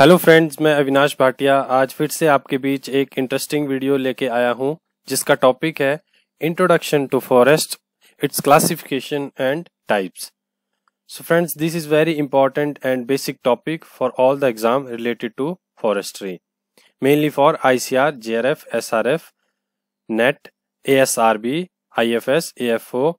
Hello friends मैं अविनाश भाटिया आज फिर से आपके बीच एक इंटरेस्टिंग वीडियो लेके आया हूँ जिसका टॉपिक है introduction to forest its classification and types so friends this is very important and basic topic for all the exam related to forestry mainly for I C R R J F S R F NET A S S R B I F A F O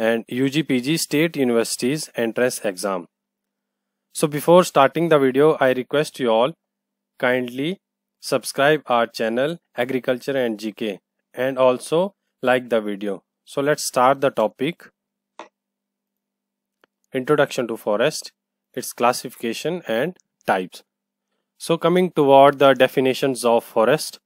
and U G P G state universities entrance exam So before starting the video, I request you all kindly subscribe our channel Agriculture and GK and also like the video. So let's start the topic. Introduction to forest, its classification and types. So coming toward the definitions of forest.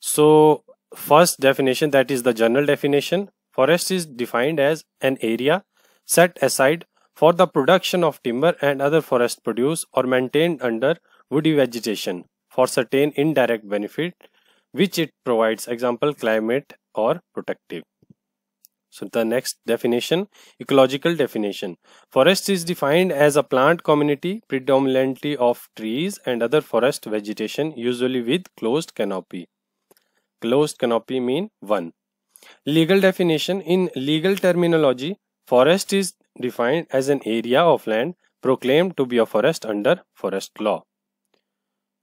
So first definition that is the general definition. Forest is defined as an area set aside for the production of timber and other forest produce or maintained under woody vegetation for certain indirect benefit which it provides example climate or protective. So the next definition, ecological definition. Forest is defined as a plant community predominantly of trees and other forest vegetation usually with closed canopy. Closed canopy mean one. Legal definition in legal terminology, forest is defined as an area of land proclaimed to be a forest under forest law.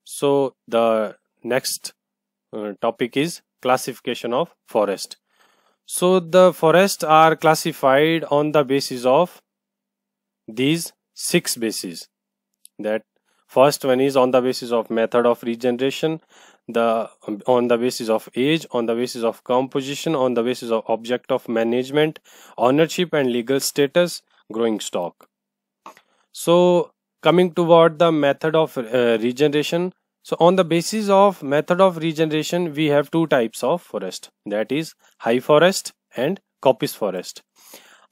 So the next uh, topic is classification of forest. So the forests are classified on the basis of these six bases that First one is on the basis of method of regeneration, the on the basis of age, on the basis of composition, on the basis of object of management, ownership and legal status, growing stock. So coming toward the method of uh, regeneration, so on the basis of method of regeneration, we have two types of forest that is high forest and coppice forest.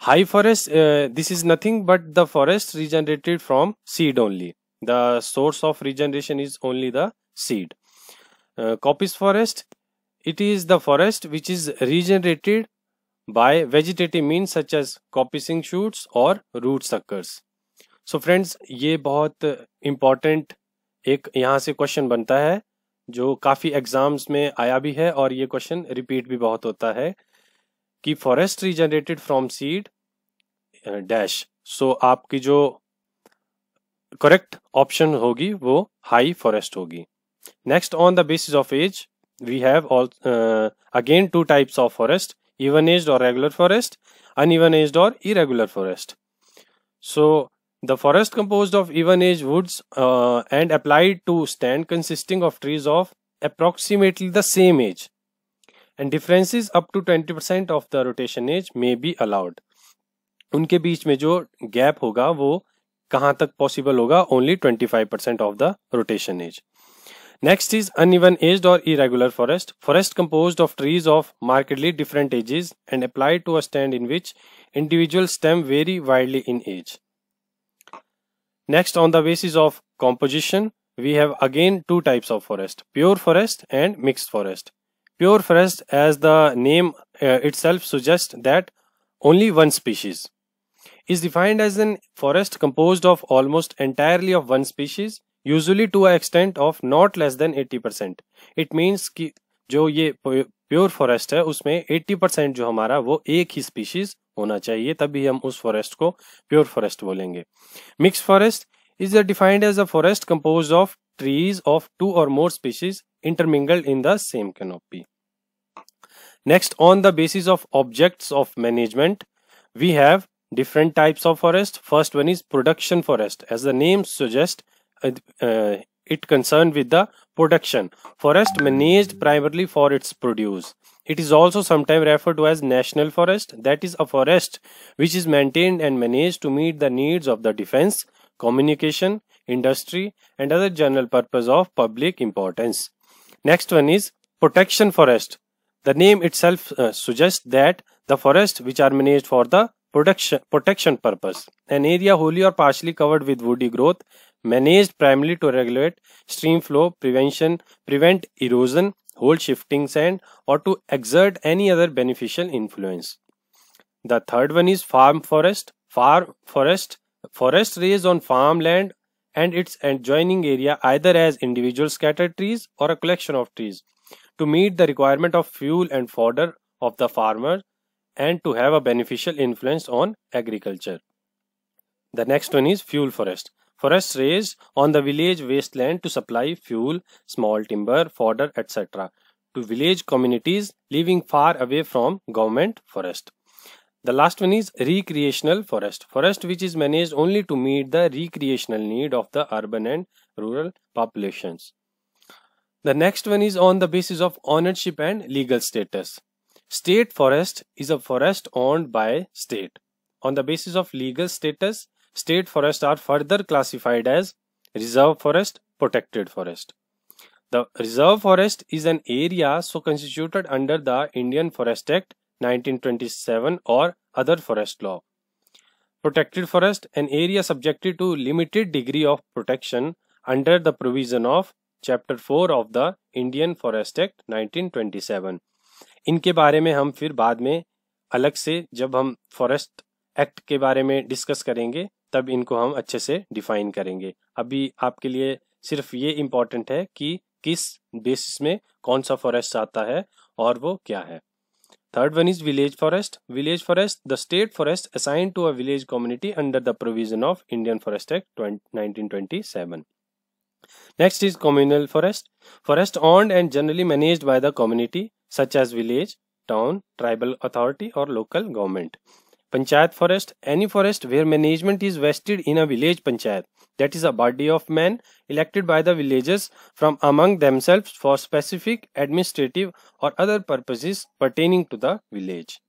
High forest, uh, this is nothing but the forest regenerated from seed only the source of regeneration is only the seed uh, coppice forest it is the forest which is regenerated by vegetative means such as coppicing shoots or root suckers so friends ye bahut important ek yahan se question banta hai जो काफ़ी exams में आया भी है और ये question repeat भी बहुत होता है कि forest regenerated from seed dash so आपकी जो करेक्ट ऑप्शन होगी वो हाई फॉरेस्ट होगी next on the basis of age we have again two types of forest even age और रेगुलर फॉरेस्ट अनइवन एज और irregular forest so the forest composed of even age woods and applied to stand consisting of trees of approximately the same age and differences up to twenty percent of the rotation age may be allowed उनके बीच में जो gap होगा वो कहाँ तक possible होगा only 25% of the rotation age next is uneven age और irregular forest forest composed of trees of markedly different ages and applied to a stand in which individual stem vary widely in age next on the basis of composition we have again two types of forest pure forest and mixed forest pure forest as the name itself suggest that only one species is defined as an forest composed of almost entirely of one species usually to a extent of not less than 80 percent it means कि जो ये pure forest है उसमें 80 percent जो हमारा वो एक ही species होना चाहिए तभी हम उस फॉरेस्ट को प्योर फॉरेस्ट बोलेंगे mixed forest is defined as a forest composed of trees of two और more species intermingled in the same canopy next on the basis of objects of management we have different types of forest first one is production forest as the name suggests uh, uh, it concerned with the production forest managed primarily for its produce it is also sometimes referred to as national forest that is a forest which is maintained and managed to meet the needs of the defense communication industry and other general purpose of public importance next one is protection forest the name itself uh, suggests that the forests which are managed for the Production, protection purpose. An area wholly or partially covered with woody growth managed primarily to regulate stream flow, prevention, prevent erosion, hold shifting sand or to exert any other beneficial influence. The third one is farm forest. Farm forest. Forest raised on farmland and its adjoining area either as individual scattered trees or a collection of trees to meet the requirement of fuel and fodder of the farmer and to have a beneficial influence on agriculture. The next one is fuel forest. Forests raised on the village wasteland to supply fuel, small timber, fodder, etc. to village communities living far away from government forest. The last one is recreational forest. Forest which is managed only to meet the recreational need of the urban and rural populations. The next one is on the basis of ownership and legal status. State forest is a forest owned by state. On the basis of legal status, state forests are further classified as reserve forest, protected forest. The reserve forest is an area so constituted under the Indian Forest Act 1927 or other forest law. Protected forest, an area subjected to limited degree of protection under the provision of Chapter 4 of the Indian Forest Act 1927. इनके बारे में हम फिर बाद में अलग से जब हम फॉरेस्ट एक्ट के बारे में डिस्कस करेंगे तब इनको हम अच्छे से डिफाइन करेंगे अभी आपके लिए सिर्फ ये इम्पोर्टेंट है कि किस बेसिस में कौन सा फॉरेस्ट आता है और वो क्या है third one is village forest village forest the state forest assigned to a village community under the provision of Indian forest act nineteen next is communal forest forest owned and generally managed by the community such as village, town, tribal authority or local government. Panchayat forest, any forest where management is vested in a village panchayat, that is a body of men elected by the villagers from among themselves for specific administrative or other purposes pertaining to the village.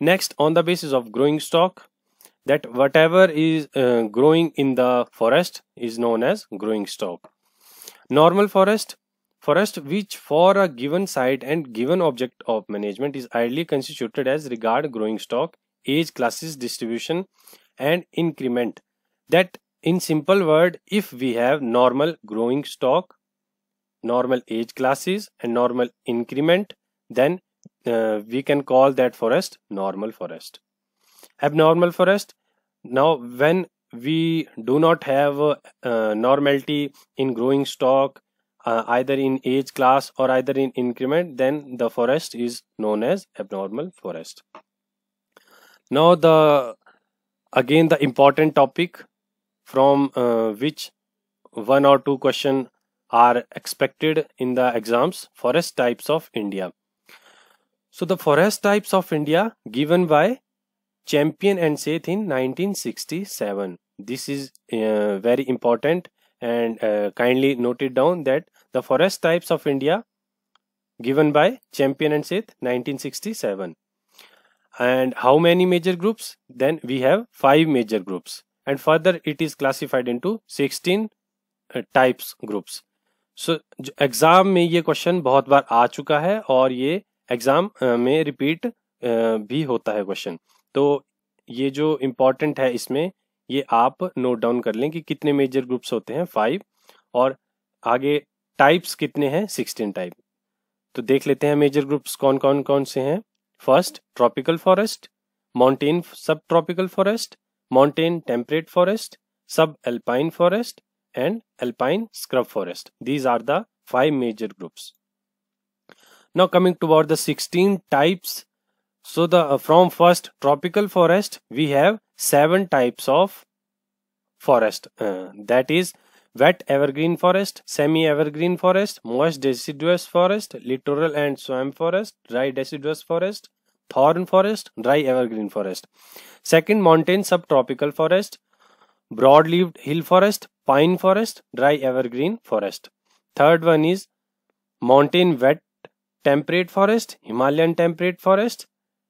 Next, on the basis of growing stock, that whatever is uh, growing in the forest is known as growing stock. Normal forest, Forest which for a given site and given object of management is ideally constituted as regard growing stock, age classes distribution and increment. That in simple word if we have normal growing stock, normal age classes and normal increment then uh, we can call that forest normal forest. Abnormal forest now when we do not have uh, uh normality in growing stock uh, either in age class or either in increment then the forest is known as abnormal forest now the again the important topic from uh, which one or two question are expected in the exams forest types of india so the forest types of india given by champion and seth in 1967 this is uh, very important and uh, kindly note it down that the forest types of India given by Champion and Seth 1967. And how many major groups? Then we have five major groups and further it is classified into 16 uh, types groups. So so, exam में ये question बहुत बार आ चुका है और ये exam में repeat भी होता है क्वेश्चन तो ये जो इम्पोर्टेंट है इसमें ये आप नोट डाउन कर लें कि कितने मेजर ग्रुप्स होते हैं फाइव और आगे टाइप्स कितने हैं सिक्सटीन टाइप तो देख लेते हैं मेजर ग्रुप्स कौन कौन कौन से हैं first tropical forest montane subtropical forest montane temperate forest subalpine forest and alpine scrub forest these are the five major groups now coming to the sixteen types so the from first tropical forest we have seven types of forest uh, that is wet evergreen forest semi evergreen forest moist deciduous forest littoral and swamp forest dry deciduous forest thorn forest dry evergreen forest second mountain subtropical forest broad-leaved hill forest pine forest dry evergreen forest third one is mountain wet temperate forest himalayan temperate forest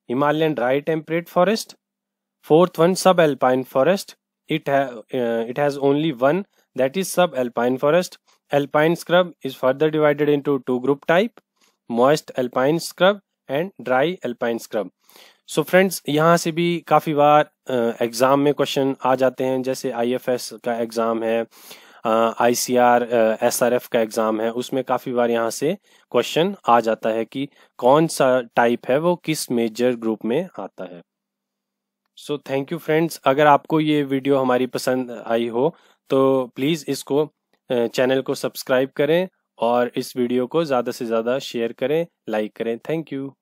himalayan dry temperate forest fourth one subalpine forest it it has only one that is subalpine forest alpine scrub is further divided into two group type moist alpine scrub and dry alpine scrub so friends यहाँ से भी काफी बार exam uh, में question आ जाते हैं जैसे आई एफ एस का एग्जाम है I C R S R F का एग्जाम है उसमें काफी बार यहाँ से क्वेश्चन आ जाता है कि कौन सा टाइप है वो किस मेजर ग्रुप में आता है सो थैंक यू फ्रेंड्स अगर आपको ये वीडियो हमारी पसंद आई हो तो प्लीज़ इसको चैनल को सब्सक्राइब करें और इस वीडियो को ज़्यादा से ज़्यादा शेयर करें लाइक करें थैंक यू